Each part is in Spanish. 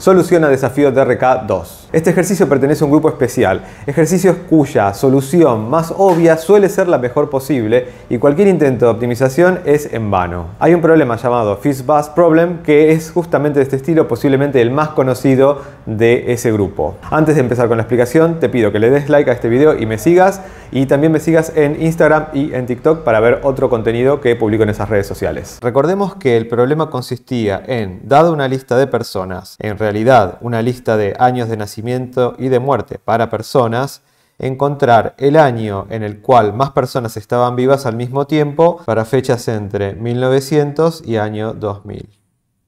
Soluciona de rk 2. Este ejercicio pertenece a un grupo especial, ejercicios cuya solución más obvia suele ser la mejor posible y cualquier intento de optimización es en vano. Hay un problema llamado Fizzbuzz Problem que es justamente de este estilo, posiblemente el más conocido de ese grupo. Antes de empezar con la explicación, te pido que le des like a este video y me sigas y también me sigas en Instagram y en TikTok para ver otro contenido que publico en esas redes sociales. Recordemos que el problema consistía en, dado una lista de personas, en realidad una lista de años de nacimiento, y de muerte para personas, encontrar el año en el cual más personas estaban vivas al mismo tiempo para fechas entre 1900 y año 2000.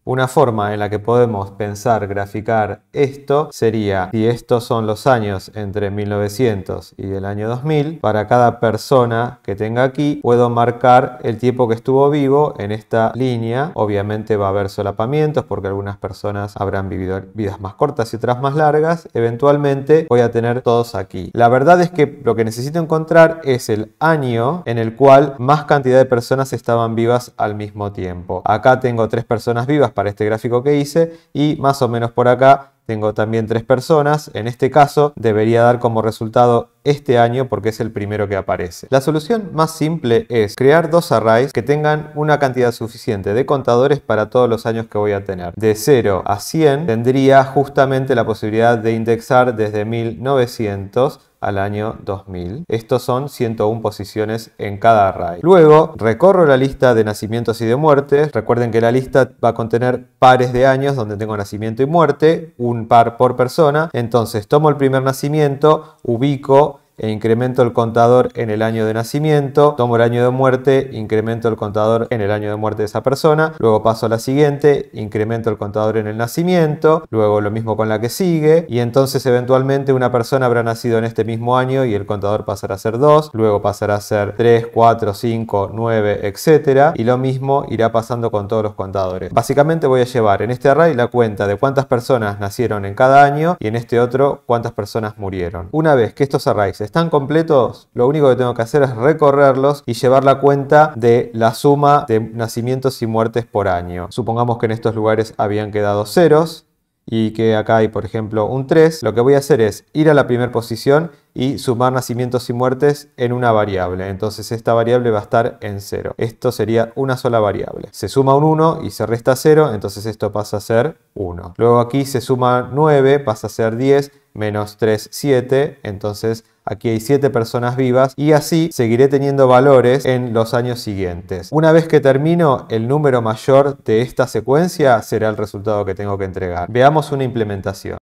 Una forma en la que podemos pensar graficar esto sería, si estos son los años entre 1900 y el año 2000, para cada persona que tenga aquí puedo marcar el tiempo que estuvo vivo en esta línea. Obviamente va a haber solapamientos porque algunas personas habrán vivido vidas más cortas y otras más largas. Eventualmente voy a tener todos aquí. La verdad es que lo que necesito encontrar es el año en el cual más cantidad de personas estaban vivas al mismo tiempo. Acá tengo tres personas vivas para este gráfico que hice y más o menos por acá tengo también tres personas. En este caso debería dar como resultado este año porque es el primero que aparece. La solución más simple es crear dos arrays que tengan una cantidad suficiente de contadores para todos los años que voy a tener. De 0 a 100 tendría justamente la posibilidad de indexar desde 1900 al año 2000. Estos son 101 posiciones en cada array. Luego recorro la lista de nacimientos y de muertes. Recuerden que la lista va a contener pares de años donde tengo nacimiento y muerte, un par por persona. Entonces tomo el primer nacimiento, ubico e incremento el contador en el año de nacimiento, tomo el año de muerte, incremento el contador en el año de muerte de esa persona, luego paso a la siguiente, incremento el contador en el nacimiento, luego lo mismo con la que sigue, y entonces eventualmente una persona habrá nacido en este mismo año y el contador pasará a ser 2, luego pasará a ser 3, 4, 5, 9, etc. Y lo mismo irá pasando con todos los contadores. Básicamente voy a llevar en este array la cuenta de cuántas personas nacieron en cada año y en este otro cuántas personas murieron. Una vez que estos arrays están completos, lo único que tengo que hacer es recorrerlos y llevar la cuenta de la suma de nacimientos y muertes por año. Supongamos que en estos lugares habían quedado ceros y que acá hay por ejemplo un 3, lo que voy a hacer es ir a la primera posición y sumar nacimientos y muertes en una variable. Entonces esta variable va a estar en 0. Esto sería una sola variable. Se suma un 1 y se resta 0, entonces esto pasa a ser 1. Luego aquí se suma 9, pasa a ser 10, menos 3, 7, entonces Aquí hay 7 personas vivas y así seguiré teniendo valores en los años siguientes. Una vez que termino, el número mayor de esta secuencia será el resultado que tengo que entregar. Veamos una implementación.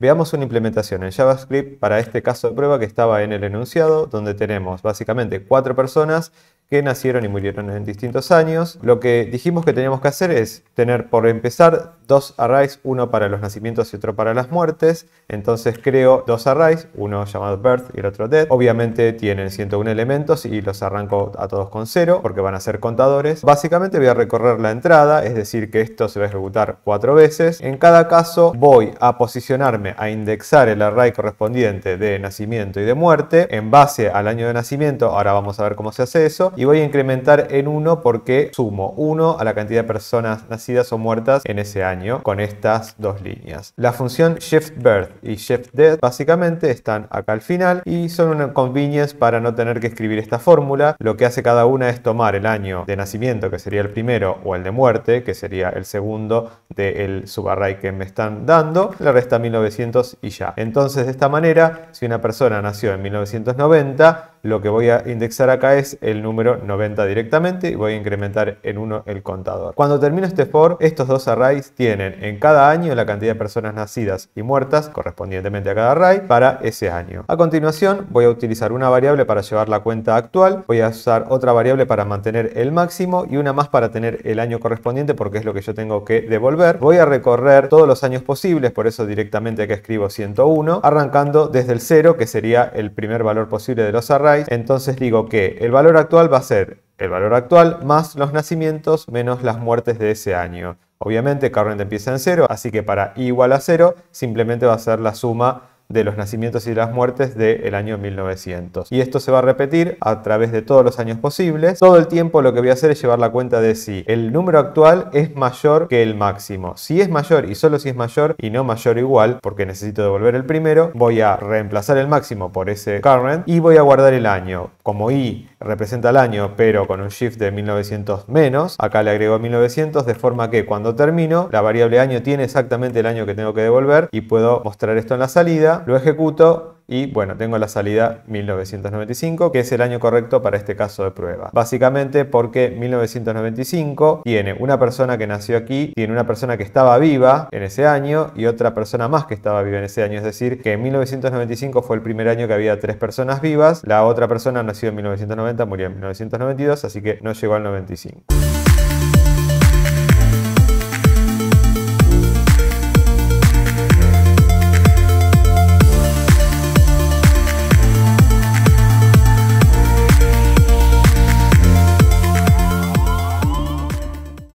Veamos una implementación en JavaScript para este caso de prueba que estaba en el enunciado, donde tenemos básicamente cuatro personas que nacieron y murieron en distintos años. Lo que dijimos que teníamos que hacer es tener, por empezar, dos arrays, uno para los nacimientos y otro para las muertes. Entonces creo dos arrays, uno llamado birth y el otro death. Obviamente tienen 101 elementos y los arranco a todos con cero porque van a ser contadores. Básicamente voy a recorrer la entrada, es decir, que esto se va a ejecutar cuatro veces. En cada caso voy a posicionarme a indexar el array correspondiente de nacimiento y de muerte en base al año de nacimiento. Ahora vamos a ver cómo se hace eso y voy a incrementar en 1 porque sumo 1 a la cantidad de personas nacidas o muertas en ese año con estas dos líneas. La función shift birth y shift death básicamente están acá al final y son una convenience para no tener que escribir esta fórmula. Lo que hace cada una es tomar el año de nacimiento que sería el primero o el de muerte que sería el segundo del subarray que me están dando. Le resta 1900 y ya. Entonces de esta manera si una persona nació en 1990 lo que voy a indexar acá es el número 90 directamente y voy a incrementar en 1 el contador. Cuando termino este for, estos dos arrays tienen en cada año la cantidad de personas nacidas y muertas correspondientemente a cada array para ese año. A continuación voy a utilizar una variable para llevar la cuenta actual, voy a usar otra variable para mantener el máximo y una más para tener el año correspondiente porque es lo que yo tengo que devolver. Voy a recorrer todos los años posibles, por eso directamente acá escribo 101, arrancando desde el 0 que sería el primer valor posible de los arrays entonces digo que el valor actual va a ser el valor actual más los nacimientos menos las muertes de ese año. Obviamente current empieza en 0, así que para i igual a 0 simplemente va a ser la suma de los nacimientos y las muertes del año 1900. Y esto se va a repetir a través de todos los años posibles. Todo el tiempo lo que voy a hacer es llevar la cuenta de si el número actual es mayor que el máximo. Si es mayor y solo si es mayor y no mayor o igual, porque necesito devolver el primero, voy a reemplazar el máximo por ese current y voy a guardar el año. Como i representa el año, pero con un shift de 1900 menos, acá le agrego 1900 de forma que cuando termino, la variable año tiene exactamente el año que tengo que devolver y puedo mostrar esto en la salida lo ejecuto y bueno, tengo la salida 1995, que es el año correcto para este caso de prueba. Básicamente porque 1995 tiene una persona que nació aquí, tiene una persona que estaba viva en ese año y otra persona más que estaba viva en ese año. Es decir, que en 1995 fue el primer año que había tres personas vivas, la otra persona nació en 1990, murió en 1992, así que no llegó al 95.